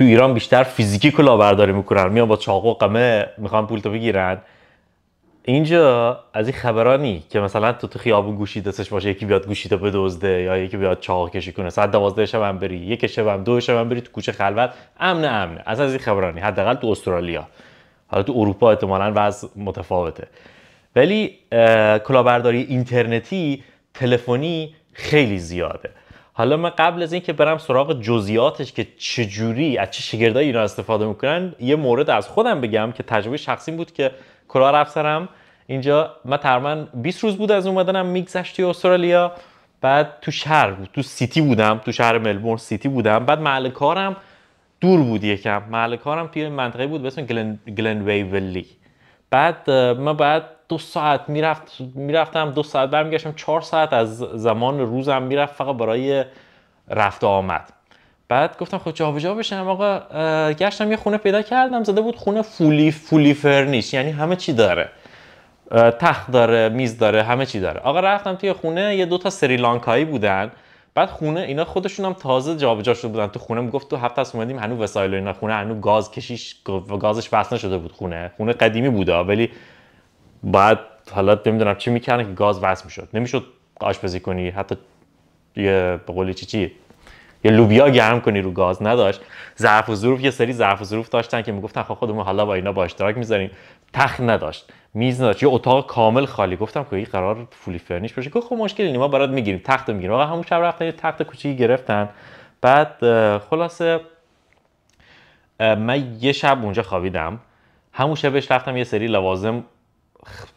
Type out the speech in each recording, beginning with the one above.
تو ایران بیشتر فیزیکی کلاهبرداری میکنن میان با چاقو و قمه میخوان پول تو بگیرن اینجا از این خبرانی که مثلا تو تو خیابون گوشی دستش باشه یکی بیاد گوشی تو بدزده یا یکی بیاد چاق کشی کنه ساعت دوازده شب هم بری یک شب هم دو شب هم بری تو کوچه خلوت امن امن از از این خبرانی حداقل تو استرالیا حالا تو اروپا احتمالاً وضع متفاوته ولی کلاهبرداری اینترنتی تلفنی خیلی زیاده حالا من قبل از اینکه برم سراغ جزئیاتش که چجوری از چه شگردایی اینا استفاده میکنن یه مورد از خودم بگم که تجربه شخصیم بود که کلار رفت سرم اینجا من ترمن 20 روز بود از اومدنم میگذشت توی استرالیا بعد تو شهر بود تو سیتی بودم تو شهر ملبورن سیتی بودم بعد محل کارم دور بود یکم محل کارم توی منطقه بود به گلن, گلن ویولی بعد من بعد دو ساعت میرفت میرفتم دو ساعت برمیگشتم چهار ساعت از زمان روزم میرفت فقط برای رفت آمد بعد گفتم خود خب جابجا بشم آقا گشتم یه خونه پیدا کردم زده بود خونه فولی فولی فرنیش یعنی همه چی داره تخت داره میز داره همه چی داره آقا رفتم توی خونه یه دو تا سریلانکایی بودن بعد خونه اینا خودشون هم تازه جابجا شده بودن تو خونه میگفت تو هفته از اومدیم هنوز وسایل اینا خونه هنوز گاز کشیش گازش وصل شده بود خونه خونه قدیمی بوده ولی بعد حالا نمیدونم چی میکردن که گاز وصل میشد نمیشد آشپزی کنی حتی یه به چی چی یه لوبیا گرم کنی رو گاز نداشت ظرف و ظروف یه سری ظرف و ظروف داشتن که میگفتن خب خودمون حالا با اینا با اشتراک میذاریم تخت نداشت میز نداشت یه اتاق کامل خالی گفتم که این قرار فولی فرنیش بشه که خب مشکلی نیست ما برات میگیریم تخت میگیریم آقا همون شب رفتن یه تخت کوچیکی گرفتن بعد خلاصه من یه شب اونجا خوابیدم همون شبش رفتم یه سری لوازم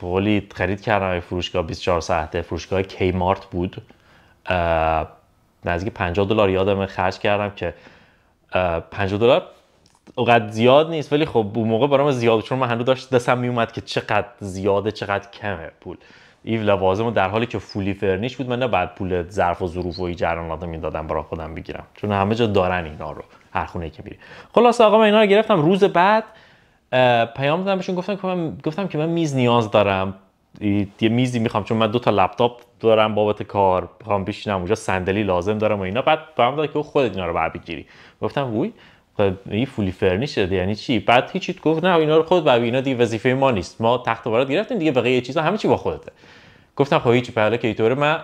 بولی خرید کردم فروشگاه 24 ساعته فروشگاه کی کیمارت بود نزدیک 50 دلار یادم خرج کردم که 50 دلار اوقات زیاد نیست ولی خب اون موقع برام زیاد چون من هنوز داشت دستم میومد که چقدر زیاده چقدر کمه پول ایو لوازم در حالی که فولی فرنیش بود من نه بعد پول ظرف و ظروف و این میدادم برای خودم بگیرم چون همه جا دارن اینا رو هر خونه که میری خلاص آقا من اینا رو گرفتم روز بعد پیام دادم بهشون گفتم که من گفتم که من میز نیاز دارم یه میزی میخوام چون من دو تا لپتاپ دارم بابت کار میخوام بشینم اونجا صندلی لازم دارم و اینا بعد فهم داد که خودت اینا رو بعد بگیری گفتم وای خب، یه فولی فرنی شده یعنی چی بعد هیچی گفت نه اینا رو خود بعد اینا دیگه وظیفه ما نیست ما تخت وارد گرفتیم دیگه بقیه چیزا همه چی با خودته گفتم خب هیچ پهلا که اینطوره من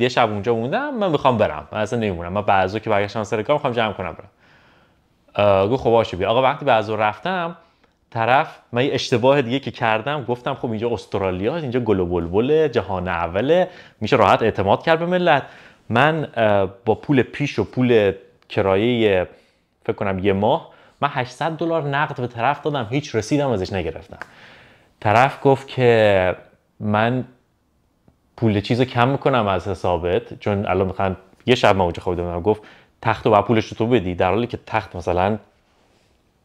یه شب اونجا موندم من میخوام برم من اصلا نمیمونم من بعضو که برگشتم سر کار میخوام جمع کنم برم گفت خب باشه بیا آقا وقتی بعضو رفتم طرف من یه اشتباه دیگه که کردم گفتم خب اینجا استرالیا اینجا گل بلبل جهان اوله میشه راحت اعتماد کرد به ملت من با پول پیش و پول کرایه فکر کنم یه ماه من 800 دلار نقد به طرف دادم هیچ رسیدم ازش نگرفتم طرف گفت که من پول چیزو کم میکنم از حسابت چون الان میخوان یه شب من اونجا خوابیدم گفت تخت و پولش رو تو بدی در حالی که تخت مثلا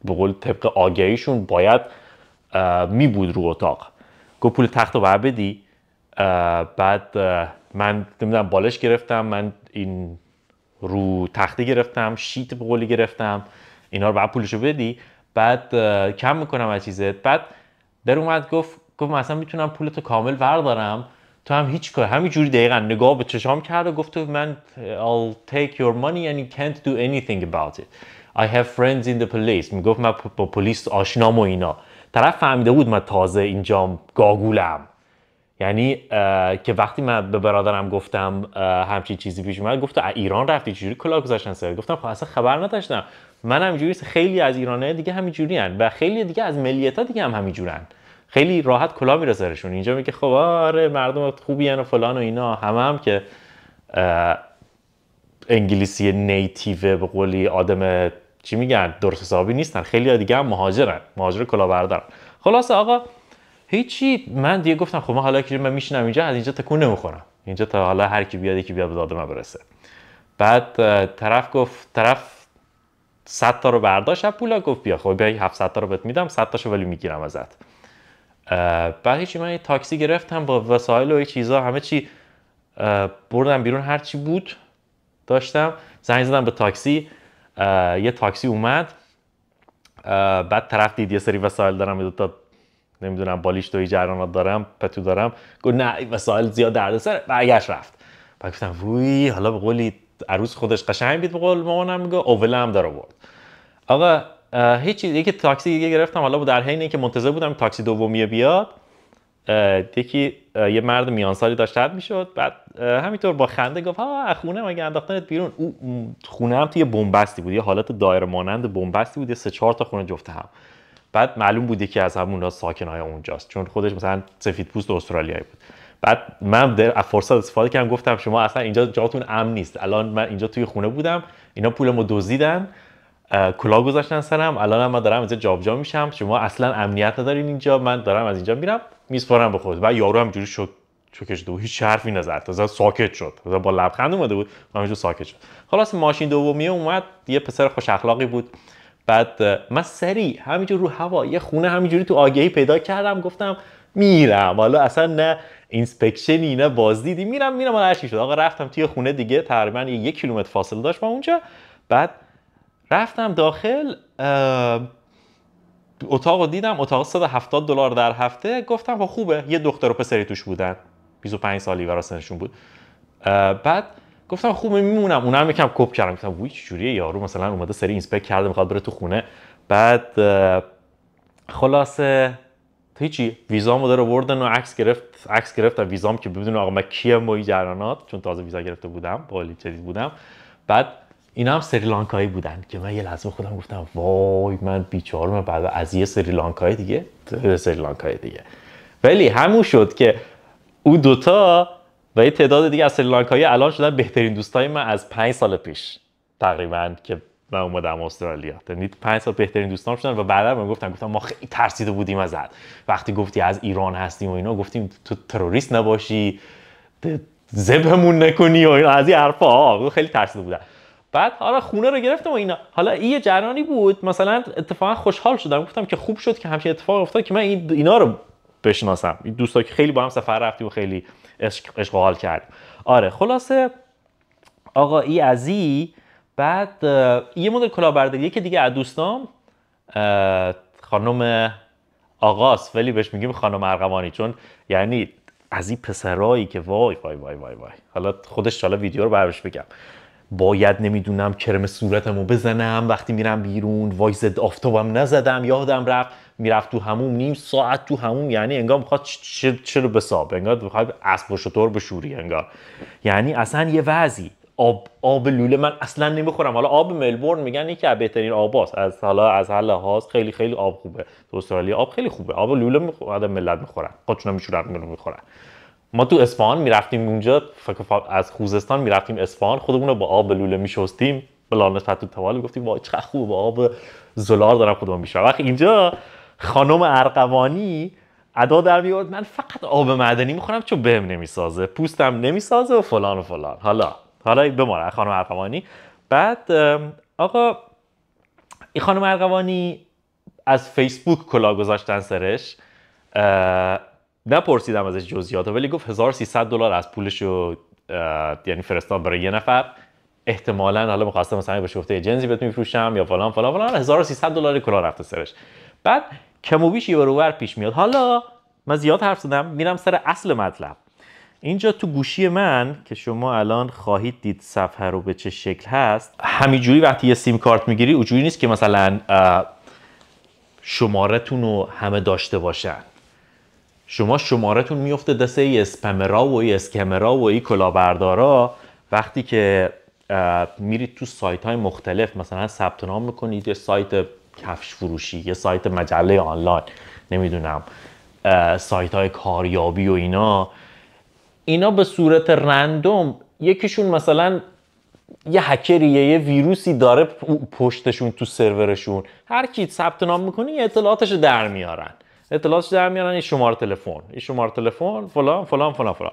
به قول طبق آگهیشون باید می بود رو اتاق گفت پول تخت رو باید بدی بعد من نمیدونم بالش گرفتم من این رو تخته گرفتم شیت به قولی گرفتم اینا رو بعد پولشو بدی بعد کم میکنم از چیزت بعد در اومد گفت گفت مثلا میتونم پولتو کامل وردارم تو هم هیچ کار جوری دقیقا نگاه به چشام کرد و گفت من I'll take your money and you can't do anything about it I have friends in the police میگفت من با پلیس آشنام و اینا طرف فهمیده بود من تازه اینجا گاگولم یعنی که وقتی من به برادرم گفتم همچین چیزی پیش اومد گفت ایران رفتی چجوری کلاه گذاشتن سر گفتم خب اصلا خبر نداشتم من همینجوری خیلی از ایرانه دیگه همینجوری و خیلی دیگه از ملیتا دیگه هم همینجورن خیلی راحت کلا میره سرشون اینجا میگه خب آره مردم خوبی و فلان و اینا همه هم که انگلیسی نیتیو به قولی آدم چی میگن درست حسابی نیستن خیلی دیگه هم مهاجرن مهاجر بردار. خلاصه آقا هیچی من دیگه گفتم خب من حالا که من میشینم اینجا از اینجا تکون نمیخورم اینجا تا حالا هر کی بیاد یکی بیاد به داد من برسه بعد طرف گفت طرف 100 تا رو برداشت پولا گفت بیا خب بیا 700 تا رو بهت میدم 100 تاشو ولی میگیرم ازت بعد هیچی من یه تاکسی گرفتم با وسایل و چیزا همه چی بردم بیرون هر چی بود داشتم زنگ زدم به تاکسی یه تاکسی اومد بعد طرف دید یه سری وسایل دارم یه تا نمیدونم بالیش توی جرانات دارم پتو دارم گفت نه وسایل زیاد دردسر برگشت رفت بعد گفتم وی حالا به قولی عروس خودش قشنگ بید به قول مامانم میگه اوله هم داره برد آقا هیچ چیز تاکسی دیگه گرفتم حالا در حین اینکه منتظر بودم تاکسی دومیه بیاد یکی یه مرد میانسالی داشت رد میشد بعد همینطور با خنده گفت ها خونه مگه انداختنت بیرون او خونه هم توی بنبستی بود یه حالت دایره مانند بنبستی بود یه سه چهار تا خونه جفته هم بعد معلوم بود که از همون های اونجاست چون خودش مثلا سفید پوست استرالیایی بود بعد من در فرصت استفاده کردم گفتم شما اصلا اینجا جاتون امن نیست الان من اینجا توی خونه بودم اینا پولمو دزدیدن کلا گذاشتن سرم الان من دارم اینجا جابجا میشم شما اصلا امنیت ندارین اینجا من دارم از اینجا میرم میسپارم به خود و یارو هم جوری شد دو. شده و هیچ حرفی نزد تا ساکت شد تا با لبخند اومده بود و همینجور ساکت شد خلاص ماشین دومی اومد یه پسر خوش اخلاقی بود بعد من سری همینجوری رو هوا یه خونه همینجوری تو آگهی پیدا کردم گفتم میرم حالا اصلا نه اینسپکشنی نه بازدیدی میرم میرم حالا شد آقا رفتم توی خونه دیگه تقریبا یک کیلومتر فاصله داشت با اونجا بعد رفتم داخل اتاق رو دیدم اتاق 170 دلار در هفته گفتم و خب خوبه یه دختر و پسری توش بودن 25 سالی برای سنشون بود بعد گفتم خوبه میمونم هم یکم کپ کردم گفتم وای چجوریه یارو مثلا اومده سری اینسپکت کرده میخواد بره تو خونه بعد خلاصه تو هیچی رو داره وردن و عکس گرفت عکس گرفت و ویزام که ببینون آقا من کیم و این چون تازه ویزا گرفته بودم با چیز بودم بعد اینا هم سریلانکایی بودن که من یه لحظه خودم گفتم وای من بیچارم بعد از یه سریلانکای دیگه سریلانکای دیگه ولی همون شد که او دوتا و یه تعداد دیگه از سریلانکایی الان شدن بهترین دوستای من از پنج سال پیش تقریبا که من اومدم استرالیا یعنی پنج سال بهترین دوستان شدن و بعدا من گفتم گفتم ما خیلی ترسیده بودیم ازت وقتی گفتی از ایران هستیم و اینا گفتیم تو تروریست نباشی ذبحمون نکنی و اینا از این حرفا خیلی ترسیده بودن بعد حالا خونه رو گرفتم و اینا حالا این یه جرانی بود مثلا اتفاقا خوشحال شدم گفتم که خوب شد که همچین اتفاق افتاد که من این اینا رو بشناسم این دوستا که خیلی با هم سفر رفتیم و خیلی عشق حال کرد آره خلاصه آقا ای ازی بعد یه مدل کلاهبرداری که دیگه از دوستام خانم آغاز ولی بهش میگیم خانم ارغمانی چون یعنی از این پسرایی که وای وای وای وای وای حالا خودش حالا ویدیو رو برش بگم باید نمیدونم کرم صورتمو بزنم وقتی میرم بیرون وای ضد آفتابم نزدم یادم رفت میرفت تو هموم نیم ساعت تو هموم یعنی انگار میخواد رو بساب انگار میخواد اسب و شطور بشوری انگار یعنی اصلا یه وضعی آب آب لوله من اصلا نمیخورم حالا آب ملبورن میگن یکی از بهترین آباست از حالا از هر لحاظ خیلی خیلی آب خوبه تو استرالیا آب خیلی خوبه آب لوله میخورم ملت میخورن قاچنا میشورن میخورن ما تو اصفهان رفتیم اونجا از خوزستان رفتیم اصفهان خودمون رو با آب لوله میشستیم به نسبت تو توال گفتیم وای چقدر خوب با آب زلال دارم خودمون میشم وقتی اینجا خانم ارقوانی ادا در میاد من فقط آب معدنی میخورم چون بهم نمیسازه پوستم نمیسازه و فلان و فلان حالا حالا بمانه خانم ارقوانی بعد آقا این خانم ارقوانی از فیسبوک کلا گذاشتن سرش نپرسیدم ازش جزئیات ولی گفت 1300 دلار از پولش رو یعنی فرستاد برای یه نفر احتمالا حالا می‌خواستم مثلا بهش گفته جنسی بهت میفروشم یا فلان فلان فلان 1300 دلار کلاه رفته سرش بعد کم یه برابر پیش میاد حالا من زیاد حرف زدم میرم سر اصل مطلب اینجا تو گوشی من که شما الان خواهید دید صفحه رو به چه شکل هست همینجوری وقتی یه سیم کارت میگیری اونجوری نیست که مثلا تون رو همه داشته باشن شما شمارتون میفته دست ای اسپمرا و ای اسکمرا و ای کلاهبردارا وقتی که میرید تو سایت های مختلف مثلا ثبت نام میکنید یه سایت کفش فروشی یه سایت مجله آنلاین نمیدونم سایت های کاریابی و اینا اینا به صورت رندوم یکیشون مثلا یه هکری یه ویروسی داره پشتشون تو سرورشون هر کی ثبت نام میکنه اطلاعاتش در میارن اطلاعاتش در میارن این شماره تلفن این شماره تلفن فلان فلان فلان فلان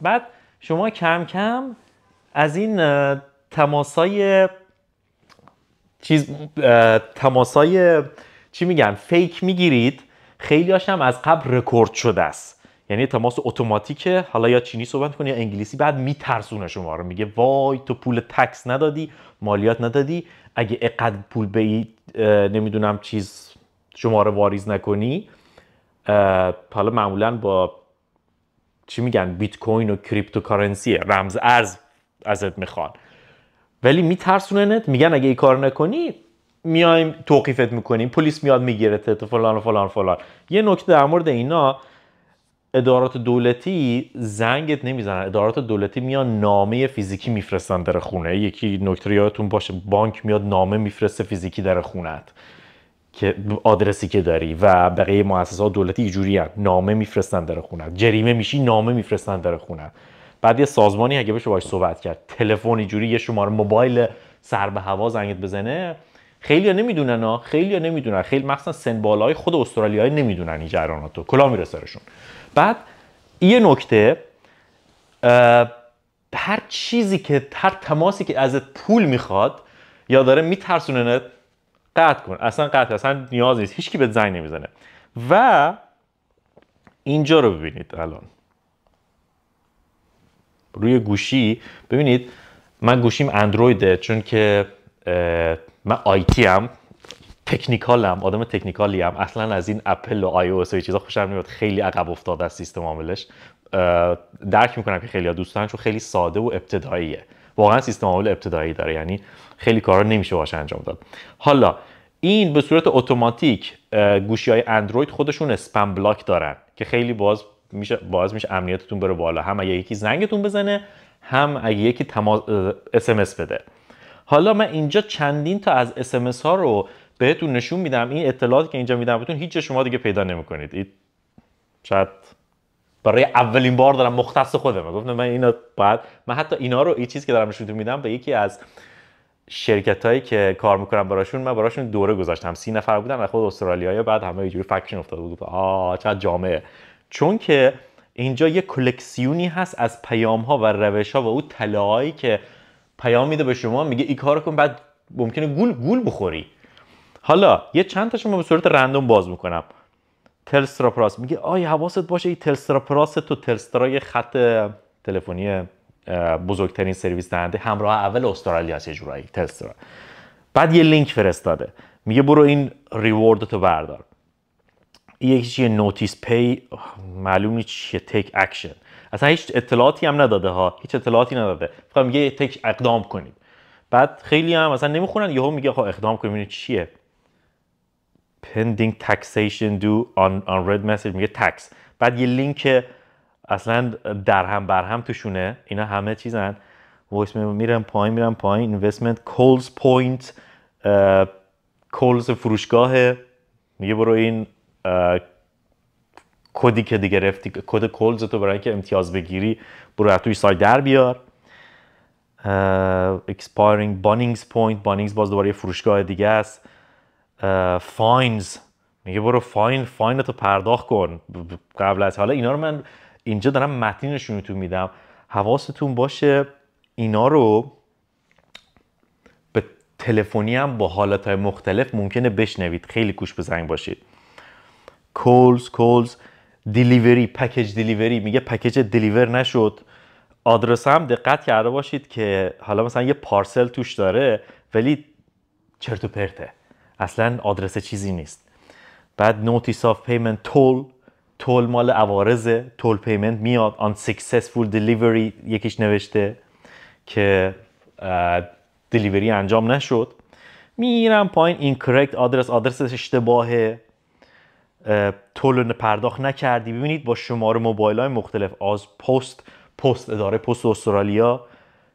بعد شما کم کم از این تماسای چیز تماسای چی میگن فیک میگیرید خیلی هم از قبل رکورد شده است یعنی تماس اتوماتیکه حالا یا چینی صحبت کنی یا انگلیسی بعد میترسونه شما رو میگه وای تو پول تکس ندادی مالیات ندادی اگه اقدر پول به نمیدونم چیز شماره واریز نکنی حالا معمولا با چی میگن بیت کوین و کریپتوکارنسی رمز ارز ازت میخوان ولی میترسوننت میگن اگه این کار نکنی میایم توقیفت میکنیم پلیس میاد میگیرت فلان و فلان و فلان یه نکته در مورد اینا ادارات دولتی زنگت نمیزنن ادارات دولتی میان نامه فیزیکی میفرستن در خونه یکی نکته یادتون باشه بانک میاد نامه میفرسته فیزیکی در خونت که آدرسی که داری و بقیه مؤسسات دولتی اینجوری نامه میفرستن در خونه جریمه میشی نامه میفرستن در خونه بعد یه سازمانی اگه بشه باش صحبت کرد تلفن اینجوری یه شماره موبایل سر به هوا زنگت بزنه خیلی نمیدونن ها خیلی نمیدونن خیلی مخصوصا سن بالای خود استرالیایی نمیدونن این جراناتو کلا میره سرشون بعد یه نکته هر چیزی که هر تماسی که ازت پول میخواد یا داره میترسوننت قطع کن اصلا قطع اصلا نیاز نیست هیچکی به زنگ نمیزنه و اینجا رو ببینید الان روی گوشی ببینید من گوشیم اندرویده چون که من آیتی هم تکنیکالم آدم تکنیکالی هم اصلا از این اپل و آی او و چیزا خوشم نمیاد خیلی عقب افتاده از سیستم عاملش درک میکنم که خیلی دوستان چون خیلی ساده و ابتداییه واقعا سیستم عامل ابتدایی داره یعنی خیلی کارا نمیشه باشه انجام داد حالا این به صورت اتوماتیک گوشی های اندروید خودشون اسپم بلاک دارن که خیلی باز میشه باز میشه امنیتتون بره بالا هم اگه یکی زنگتون بزنه هم اگه یکی تماس اس بده حالا من اینجا چندین تا از اس ها رو بهتون نشون میدم این اطلاعاتی که اینجا میدم بهتون هیچ شما دیگه پیدا نمیکنید شاید برای اولین بار دارم مختص خودم گفتم من اینا باید من حتی اینا رو این چیزی که دارم نشون میدم به یکی از شرکت هایی که کار میکنم براشون من براشون دوره گذاشتم سی نفر بودن و خود استرالیایی بعد همه اینجوری فکشن افتاده بود آ چقدر جامعه چون که اینجا یه کلکسیونی هست از پیام ها و روش ها و او طلاهایی که پیام میده به شما میگه این کار کن بعد ممکنه گول گول بخوری حالا یه چند تاشون به صورت رندوم باز میکنم تلستراپراس میگه آی حواست باشه این تلستراپراس تو تلسترای خط تلفنی بزرگترین سرویس دهنده همراه اول استرالیا چه جورایی تلسترا بعد یه لینک فرستاده میگه برو این ریورد تو بردار یکی چیه نوتیس پی معلوم نیست چیه تیک اکشن اصلا هیچ اطلاعاتی هم نداده ها هیچ اطلاعاتی نداده فقط میگه تک اقدام کنید بعد خیلی هم اصلا نمیخونن یهو میگه خب اقدام کنید چیه pending taxation due on, on red message میگه tax بعد یه لینک اصلا در هم بر هم توشونه اینا همه چیزن وایس میرم پایین میرم پایین اینوستمنت calls پوینت کولز فروشگاه میگه برو این کدی که دیگه رفتی کد کولز تو برای اینکه امتیاز بگیری برو از توی سایت در بیار اکسپایرینگ بانینگز پوینت بانینگز باز دوباره یه فروشگاه دیگه است فاینز میگه برو فاین فاین تو پرداخت کن قبل از حالا اینا رو من اینجا دارم رو تو میدم حواستون باشه اینا رو به تلفنی هم با حالت های مختلف ممکنه بشنوید خیلی گوش به زنگ باشید کولز کولز دیلیوری پکیج دیلیوری میگه پکیج دیلیور نشد آدرس هم دقت کرده باشید که حالا مثلا یه پارسل توش داره ولی چرت و پرته اصلا آدرس چیزی نیست بعد نوتیس آف پیمنت تول تول مال عوارضه تول پیمنت میاد آن سکسسفول دلیوری یکیش نوشته که دلیوری انجام نشد میرم پایین اینکرکت آدرس آدرس اشتباهه تول پرداخت نکردی ببینید با شماره موبایل های مختلف از پست پست اداره پست استرالیا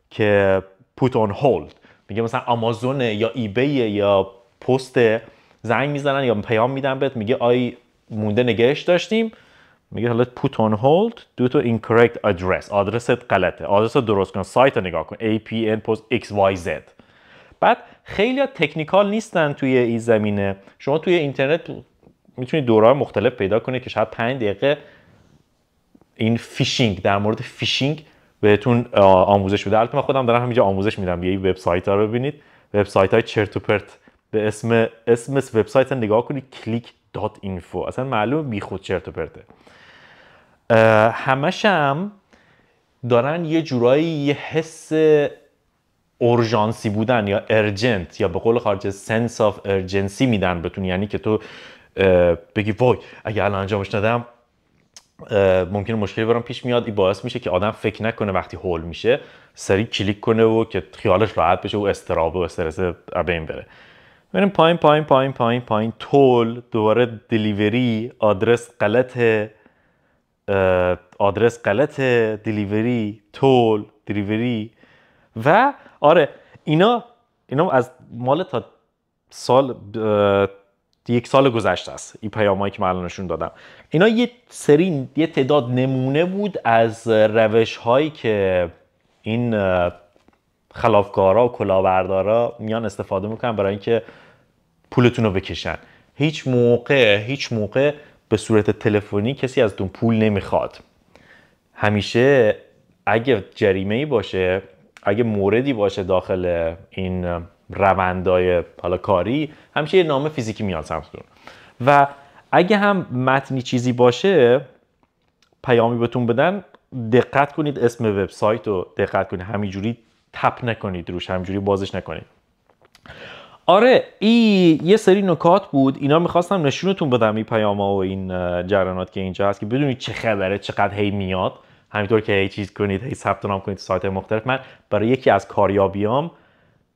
که پوت آن هولد میگه مثلا آمازون یا ایبی یا پست زنگ میزنن یا پیام میدن بهت میگه آی مونده نگهش داشتیم میگه حالا put on hold due to incorrect address آدرست غلطه آدرس رو درست کن سایت رو نگاه کن APN post XYZ بعد خیلی تکنیکال نیستن توی این زمینه شما توی اینترنت میتونید دورهای مختلف پیدا کنید که شاید 5 دقیقه این فیشینگ در مورد فیشینگ بهتون آموزش بده البته من خودم دارم همینجا آموزش میدم یه وبسایت ها رو ببینید وبسایت های چرت پرت به اسم اسم وبسایت هم نگاه کنید کلیک دات اینفو اصلا معلومه بی خود چرت و پرته همش هم دارن یه جورایی یه حس اورژانسی بودن یا ارجنت یا به قول خارج سنس آف ارجنسی میدن بتون یعنی که تو بگی وای اگه الان انجامش ندم ممکنه مشکلی برام پیش میاد این باعث میشه که آدم فکر نکنه وقتی هول میشه سری کلیک کنه و که خیالش راحت بشه و استراب و استرس بین بره بریم پایین پایین پایین پایین پایین تول دوباره دلیوری آدرس غلط آدرس غلطه دلیوری تول دلیوری و آره اینا اینا از مال تا سال یک سال گذشته است این پیامایی که من نشون دادم اینا یه سری یه تعداد نمونه بود از روش هایی که این خلافکارا و کلاهبردارا میان استفاده میکنن برای اینکه پولتون رو بکشن هیچ موقع هیچ موقع به صورت تلفنی کسی از پول نمیخواد همیشه اگه جریمه ای باشه اگه موردی باشه داخل این روندای حالا کاری همیشه یه نام فیزیکی میاد سمتتون. و اگه هم متنی چیزی باشه پیامی بهتون بدن دقت کنید اسم وبسایت رو دقت کنید همینجوری تپ نکنید روش همینجوری بازش نکنید آره این یه سری نکات بود اینا میخواستم نشونتون بدم این ها و این جرانات که اینجا هست که بدونید چه خبره چقدر هی میاد همینطور که هی چیز کنید هی ثبت نام کنید سایت مختلف من برای یکی از کاریابیام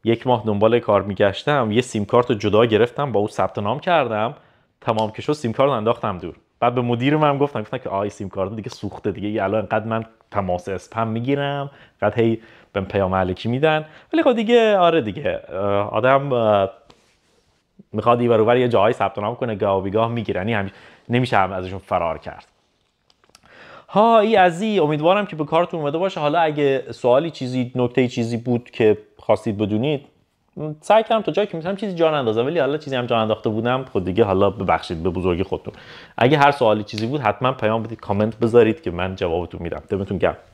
یک ماه دنبال کار میگشتم یه سیم کارت رو جدا گرفتم با او ثبت نام کردم تمام که شد سیم کارت انداختم دور بعد به مدیر من گفتم گفتم که آی سیم کارت دیگه سوخته دیگه الان انقدر من تماس اسپم میگیرم قد هی به پیام علیکی میدن ولی خب دیگه آره دیگه آدم میخواد ای یه جایی ثبت نام کنه گاه بیگاه میگیرن یعنی همیش نمیشه هم ازشون فرار کرد ها ای ازی امیدوارم که به کارتون اومده باشه حالا اگه سوالی چیزی نکته چیزی بود که خواستید بدونید سعی کردم تا جایی که میتونم چیزی جا اندازم ولی حالا چیزی هم جا انداخته بودم خود خب دیگه حالا ببخشید به بزرگی خودتون اگه هر سوالی چیزی بود حتما پیام بدید کامنت بذارید که من جوابتون میدم دمتون گرم